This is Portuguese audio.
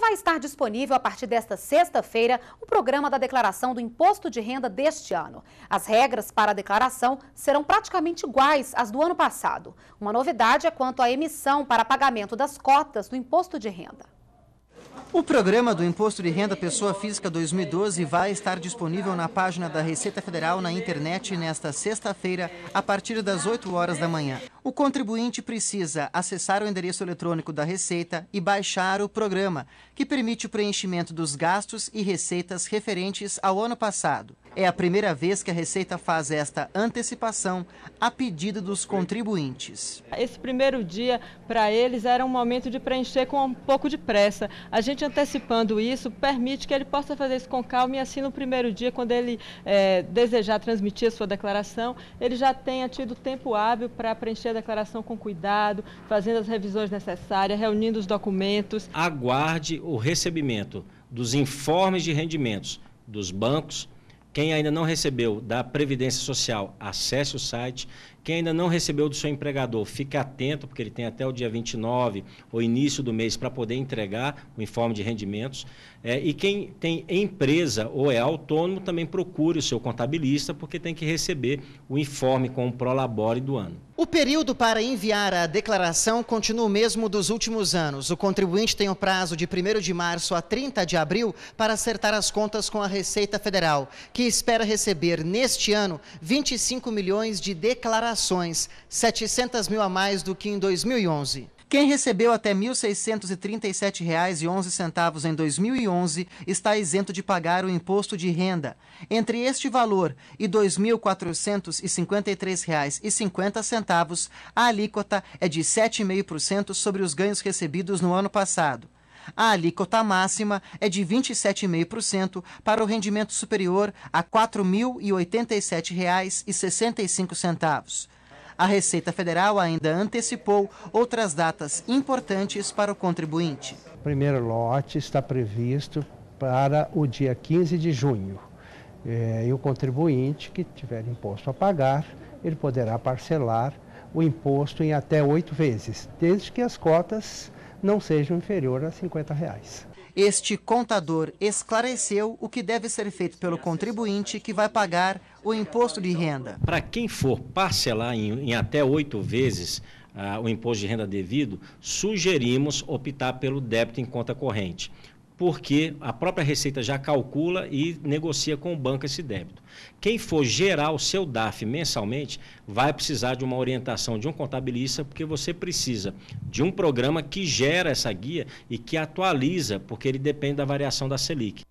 vai estar disponível a partir desta sexta-feira o programa da declaração do imposto de renda deste ano. As regras para a declaração serão praticamente iguais às do ano passado. Uma novidade é quanto à emissão para pagamento das cotas do imposto de renda. O programa do Imposto de Renda Pessoa Física 2012 vai estar disponível na página da Receita Federal na internet nesta sexta-feira, a partir das 8 horas da manhã. O contribuinte precisa acessar o endereço eletrônico da Receita e baixar o programa, que permite o preenchimento dos gastos e receitas referentes ao ano passado. É a primeira vez que a Receita faz esta antecipação a pedido dos contribuintes. Esse primeiro dia, para eles, era um momento de preencher com um pouco de pressa. A gente antecipando isso permite que ele possa fazer isso com calma e assim no primeiro dia, quando ele é, desejar transmitir a sua declaração, ele já tenha tido tempo hábil para preencher a declaração com cuidado, fazendo as revisões necessárias, reunindo os documentos. Aguarde o recebimento dos informes de rendimentos dos bancos, quem ainda não recebeu da Previdência Social, acesse o site quem ainda não recebeu do seu empregador, fique atento, porque ele tem até o dia 29 ou início do mês para poder entregar o informe de rendimentos. É, e quem tem empresa ou é autônomo, também procure o seu contabilista, porque tem que receber o informe com o Prolabore do ano. O período para enviar a declaração continua o mesmo dos últimos anos. O contribuinte tem o prazo de 1 de março a 30 de abril para acertar as contas com a Receita Federal, que espera receber neste ano 25 milhões de declarações ações, 700 mil a mais do que em 2011. Quem recebeu até R$ 1.637,11 em 2011 está isento de pagar o imposto de renda. Entre este valor e R$ 2.453,50, a alíquota é de 7,5% sobre os ganhos recebidos no ano passado a alíquota máxima é de 27,5% para o rendimento superior a R$ 4.087,65. A Receita Federal ainda antecipou outras datas importantes para o contribuinte. O primeiro lote está previsto para o dia 15 de junho. É, e o contribuinte que tiver imposto a pagar, ele poderá parcelar o imposto em até oito vezes, desde que as cotas não sejam inferior a 50 reais. Este contador esclareceu o que deve ser feito pelo contribuinte que vai pagar o imposto de renda. Para quem for parcelar em, em até oito vezes ah, o imposto de renda devido, sugerimos optar pelo débito em conta corrente porque a própria Receita já calcula e negocia com o banco esse débito. Quem for gerar o seu DAF mensalmente vai precisar de uma orientação de um contabilista, porque você precisa de um programa que gera essa guia e que atualiza, porque ele depende da variação da Selic.